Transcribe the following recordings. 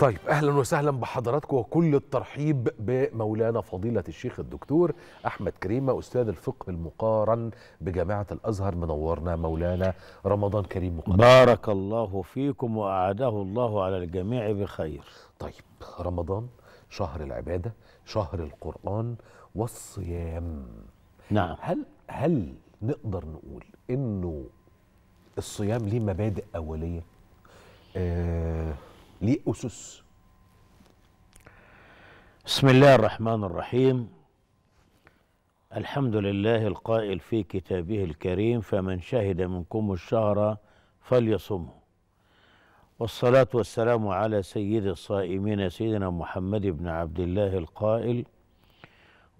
طيب اهلا وسهلا بحضراتكم وكل الترحيب بمولانا فضيله الشيخ الدكتور احمد كريمه استاذ الفقه المقارن بجامعه الازهر منورنا مولانا رمضان كريم مقارن. بارك الله فيكم واعاده الله على الجميع بخير طيب رمضان شهر العباده شهر القران والصيام نعم هل هل نقدر نقول انه الصيام ليه مبادئ اوليه آه ليه أسس بسم الله الرحمن الرحيم الحمد لله القائل في كتابه الكريم فمن شهد منكم الشهر فليصمه والصلاة والسلام على سيد الصائمين سيدنا محمد بن عبد الله القائل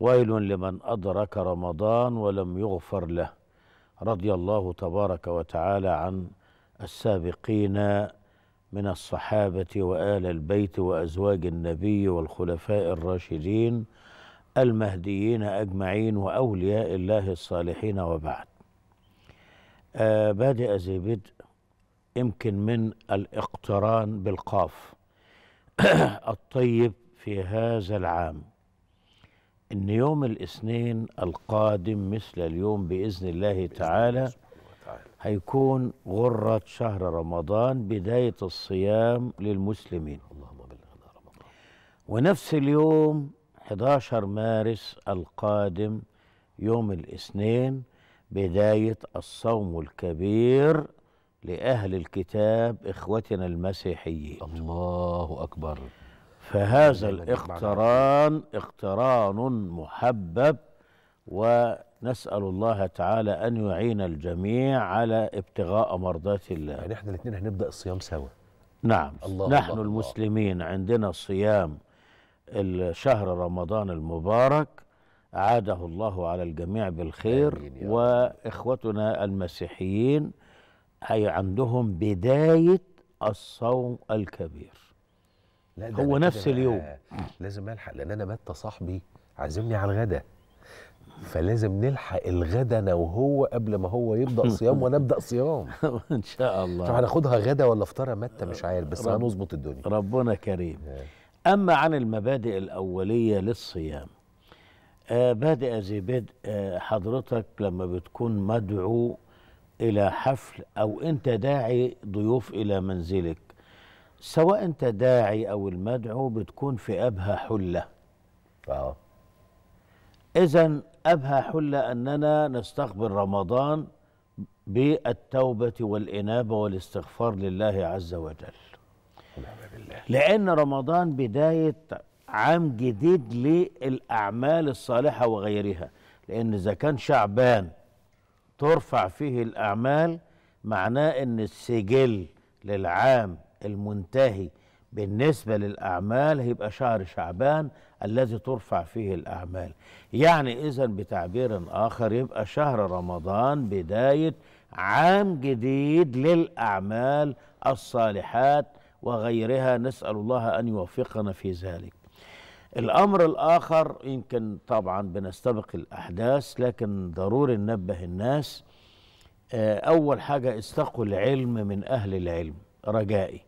ويل لمن أدرك رمضان ولم يغفر له رضي الله تبارك وتعالى عن السابقين من الصحابه وال البيت وازواج النبي والخلفاء الراشدين المهديين اجمعين واولياء الله الصالحين وبعد. آه بادئ ذي بدء يمكن من الاقتران بالقاف الطيب في هذا العام ان يوم الاثنين القادم مثل اليوم باذن الله تعالى هيكون غرة شهر رمضان بداية الصيام للمسلمين اللهم بلغنا رمضان ونفس اليوم 11 مارس القادم يوم الاثنين بداية الصوم الكبير لأهل الكتاب إخوتنا المسيحيين الله أكبر فهذا الاقتران اقتران محبب ونسأل الله تعالى أن يعين الجميع على ابتغاء مرضات الله يعني احنا الاثنين هنبدأ الصيام سوا نعم الله نحن الله المسلمين الله. عندنا صيام شهر رمضان المبارك عاده الله على الجميع بالخير واخوتنا المسيحيين هي عندهم بدايه الصوم الكبير لا هو نفس اليوم لازم الحق لان انا مات صاحبي عازمني على الغداء فلازم نلحق الغدا انا وهو قبل ما هو يبدا صيام وانا ابدا صيام ان شاء الله هناخدها غدا ولا افطار متى مش عارف بس هنظبط الدنيا ربنا كريم آه. اما عن المبادئ الاوليه للصيام آه بادئ زي بدء آه حضرتك لما بتكون مدعو الى حفل او انت داعي ضيوف الى منزلك سواء انت داعي او المدعو بتكون في ابهى حله اه اذا أبهى حلة أننا نستقبل رمضان بالتوبة والإنابة والاستغفار لله عز وجل لأن رمضان بداية عام جديد للأعمال الصالحة وغيرها لأن إذا كان شعبان ترفع فيه الأعمال معناه أن السجل للعام المنتهي بالنسبة للأعمال هيبقى شهر شعبان الذي ترفع فيه الأعمال يعني إذا بتعبير آخر يبقى شهر رمضان بداية عام جديد للأعمال الصالحات وغيرها نسأل الله أن يوفقنا في ذلك الأمر الآخر يمكن طبعا بنستبق الأحداث لكن ضروري ننبه الناس آه، أول حاجة استقوا العلم من أهل العلم رجائي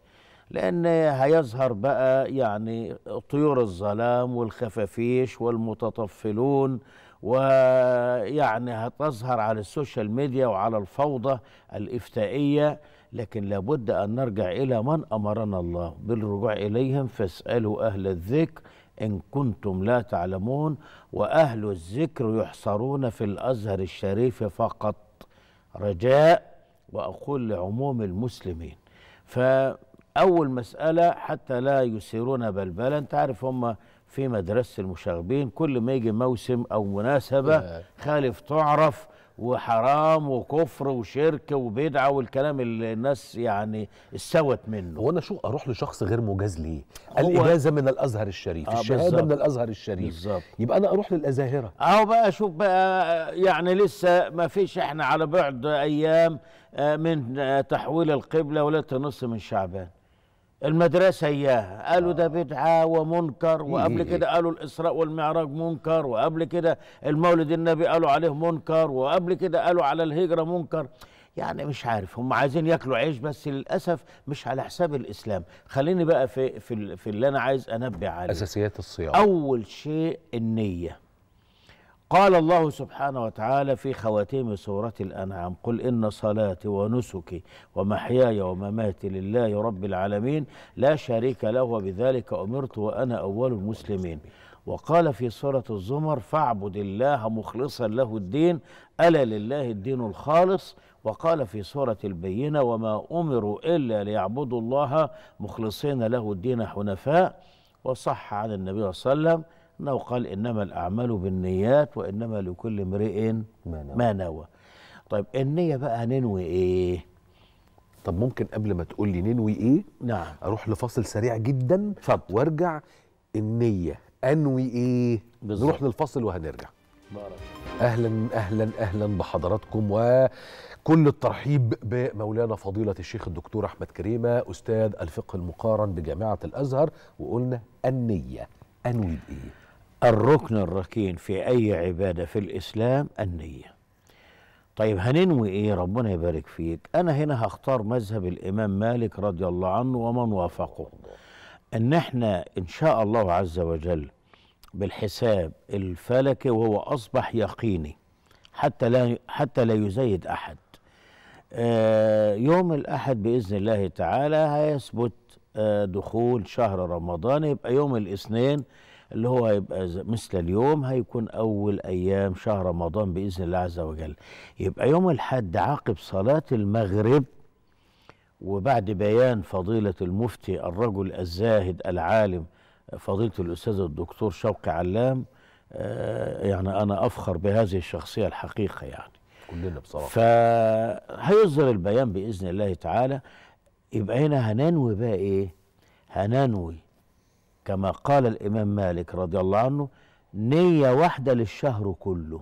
لأن هيظهر بقى يعني طيور الظلام والخفافيش والمتطفلون ويعني هتظهر على السوشيال ميديا وعلى الفوضى الإفتائية لكن لابد أن نرجع إلى من أمرنا الله بالرجوع إليهم فاسألوا أهل الذكر إن كنتم لا تعلمون وأهل الذكر يحصرون في الأزهر الشريف فقط رجاء وأقول لعموم المسلمين ف أول مسألة حتى لا يثيرون بلبلا أنت عارف هم في مدرسة المشاغبين كل ما يجي موسم أو مناسبة نعم. خالف تعرف وحرام وكفر وشرك وبدعه والكلام اللي الناس يعني استوت منه هو انا شو اروح لشخص غير مجاز ليه الاجازه من الازهر الشريف آه الشهاده بالزبط. من الازهر الشريف بالزبط. يبقى انا اروح للازاهره اهو بقى شوف بقى آه، يعني لسه ما فيش احنا على بعد ايام آه، من آه، تحويل القبله ولا نص من شعبان المدرسة إياها قالوا ده آه. بدعة ومنكر وقبل كده قالوا الإسراء والمعراج منكر وقبل كده المولد النبي قالوا عليه منكر وقبل كده قالوا على الهجرة منكر يعني مش عارف هم عايزين ياكلوا عيش بس للاسف مش على حساب الاسلام خليني بقى في في, في اللي انا عايز انبه عليه اساسيات الصيام اول شيء النيه قال الله سبحانه وتعالى في خواتيم سورة الأنعام قل إن صلاتي ونسكي ومحياي ومماتي لله رب العالمين لا شريك له وبذلك أمرت وأنا أول المسلمين وقال في سورة الزمر فاعبد الله مخلصا له الدين ألا لله الدين الخالص وقال في سورة البينة وما أمروا إلا ليعبدوا الله مخلصين له الدين حنفاء وصح عن النبي صلى الله عليه وسلم انه قال إنما الأعمال بالنيات وإنما لكل امرئ ما نوى طيب النية بقى هننوي إيه؟ طب ممكن قبل ما تقول لي ننوي إيه؟ نعم أروح لفاصل سريع جدا فضل. وارجع النية أنوي إيه؟ بالزبط. نروح للفاصل وهنرجع بارك. أهلا أهلا أهلا بحضراتكم و كل الترحيب بمولانا فضيلة الشيخ الدكتور أحمد كريمة أستاذ الفقه المقارن بجامعة الأزهر وقلنا النية أنوي بإيه؟ الركن الركين في أي عبادة في الإسلام النية طيب هننوي إيه ربنا يبارك فيك أنا هنا هختار مذهب الإمام مالك رضي الله عنه ومن وافقه أن احنا إن شاء الله عز وجل بالحساب الفلكي وهو أصبح يقيني حتى لا حتى لا يزيد أحد آه يوم الأحد بإذن الله تعالى هيثبت آه دخول شهر رمضان يبقى يوم الاثنين اللي هو هيبقى مثل اليوم هيكون أول أيام شهر رمضان بإذن الله عز وجل يبقى يوم الحد عقب صلاة المغرب وبعد بيان فضيلة المفتي الرجل الزاهد العالم فضيلة الأستاذ الدكتور شوقي علام آه، يعني أنا أفخر بهذه الشخصية الحقيقة يعني كلنا بصراحة فهيصدر البيان بإذن الله تعالى يبقى هنا هننوي بقى إيه هننوي كما قال الإمام مالك رضي الله عنه نية واحدة للشهر كله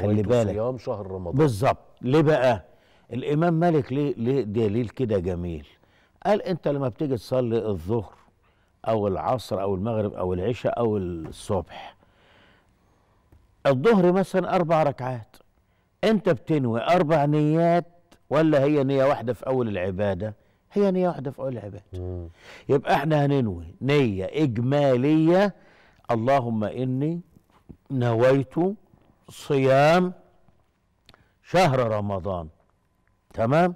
خلي بالك صيام شهر رمضان بالظبط ليه بقى الإمام مالك ليه, ليه دليل كده جميل قال أنت لما بتيجي تصلي الظهر أو العصر أو المغرب أو العشاء أو الصبح الظهر مثلا أربع ركعات أنت بتنوي أربع نيات ولا هي نية واحدة في أول العبادة هي نية واحدة في العباد يبقى احنا هننوي نية إجمالية اللهم إني نويت صيام شهر رمضان تمام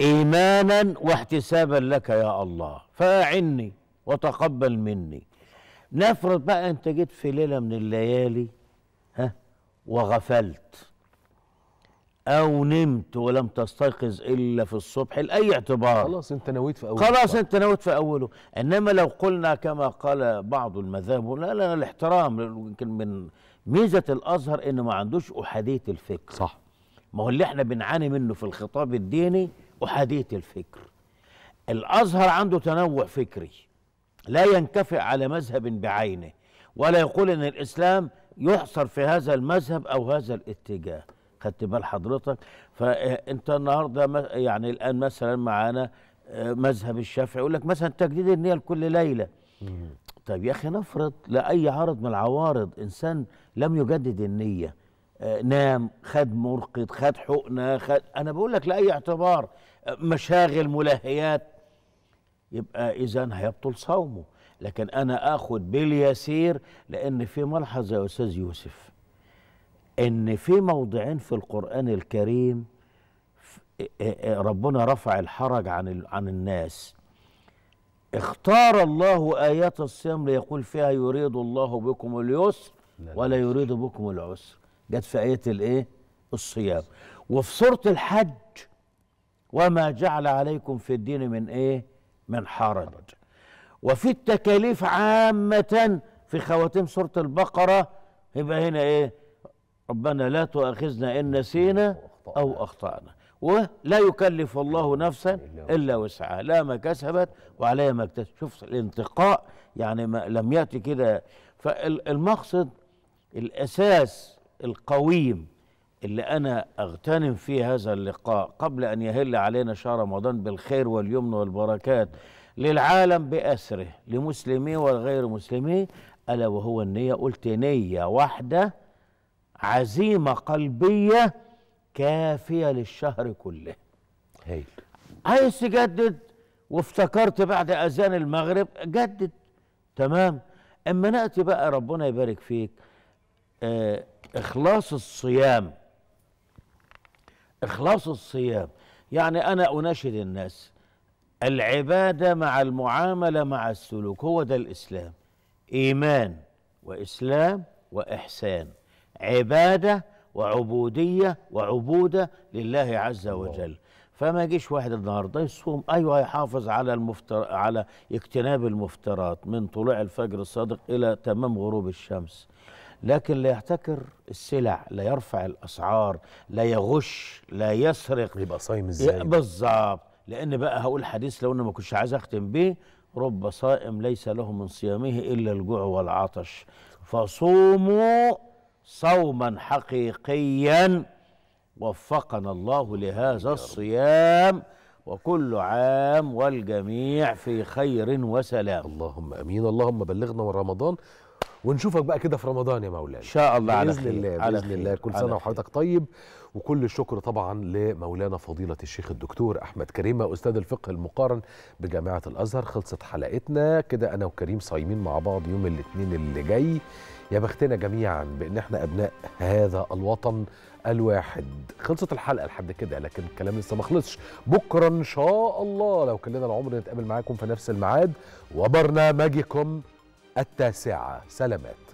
إيمانا واحتسابا لك يا الله فأعني وتقبل مني نفرض بقى أنت جيت في ليلة من الليالي ها وغفلت او نمت ولم تستيقظ الا في الصبح لاي اعتبار خلاص انت نويت في اوله خلاص انت نويت في اوله انما لو قلنا كما قال بعض المذاهب لا لا الاحترام يمكن من ميزه الازهر انه ما عندوش احاديه الفكر صح ما هو اللي احنا بنعاني منه في الخطاب الديني احاديه الفكر الازهر عنده تنوع فكري لا ينكفئ على مذهب بعينه ولا يقول ان الاسلام يحصر في هذا المذهب او هذا الاتجاه خدت بال حضرتك فانت إيه، النهارده يعني الان مثلا معانا آه، مذهب الشافعي يقول لك مثلا تجديد النيه لكل ليله طيب يا اخي نفرض لاي عرض من العوارض انسان لم يجدد النيه آه، نام خد مرقد خد حقنه خد انا بقول لك لاي اعتبار آه، مشاغل ملهيات يبقى اذا هيبطل صومه لكن انا اخد باليسير لان في ملحظه يا استاذ يوسف ان في موضعين في القران الكريم ربنا رفع الحرج عن عن الناس اختار الله ايات الصيام ليقول فيها يريد الله بكم اليسر ولا يريد بكم العسر جت في ايه الايه الصيام وفي سوره الحج وما جعل عليكم في الدين من ايه من حرج وفي التكاليف عامه في خواتيم سوره البقره يبقى هنا ايه ربنا لا تؤاخذنا إن نسينا أو أخطأنا ولا يكلف الله نفسا إلا وسعها لا ما كسبت وعليها ما اكتسبت شوف الانتقاء يعني ما لم يأتي كده فالمقصد الأساس القويم اللي أنا أغتنم فيه هذا اللقاء قبل أن يهل علينا شهر رمضان بالخير واليمن والبركات للعالم بأسره لمسلميه وغير مسلميه ألا وهو النية قلت نية واحدة عزيمة قلبية كافية للشهر كله هايل عايز تجدد وافتكرت بعد أذان المغرب جدد تمام أما نأتي بقى ربنا يبارك فيك آه إخلاص الصيام إخلاص الصيام يعني أنا أناشد الناس العبادة مع المعاملة مع السلوك هو ده الإسلام إيمان وإسلام وإحسان عباده وعبوديه وعبوده لله عز وجل فما يجيش واحد النهارده يصوم ايوه يحافظ على المفتر على اجتناب المفترات من طلوع الفجر الصادق الى تمام غروب الشمس لكن لا يحتكر السلع لا يرفع الاسعار لا يغش لا يسرق يبقى صايم ازاي بالظبط لان بقى هقول حديث لو انا ما كنتش عايز اختم بيه رب صائم ليس له من صيامه الا الجوع والعطش فصوموا صوما حقيقيا وفقنا الله لهذا الصيام وكل عام والجميع في خير وسلام اللهم امين اللهم بلغنا ورمضان ونشوفك بقى كده في رمضان يا مولانا ان شاء الله على باذن الله باذن على الله كل سنه وحضرتك طيب وكل الشكر طبعا لمولانا فضيله الشيخ الدكتور احمد كريمه استاذ الفقه المقارن بجامعه الازهر خلصت حلقتنا كده انا وكريم صايمين مع بعض يوم الاثنين اللي جاي يا بختنا جميعا بان احنا ابناء هذا الوطن الواحد خلصت الحلقه لحد كده لكن الكلام لسه ما خلصش بكره ان شاء الله لو كلنا العمر نتقابل معاكم في نفس الميعاد وبرنامجكم التاسعة سلامات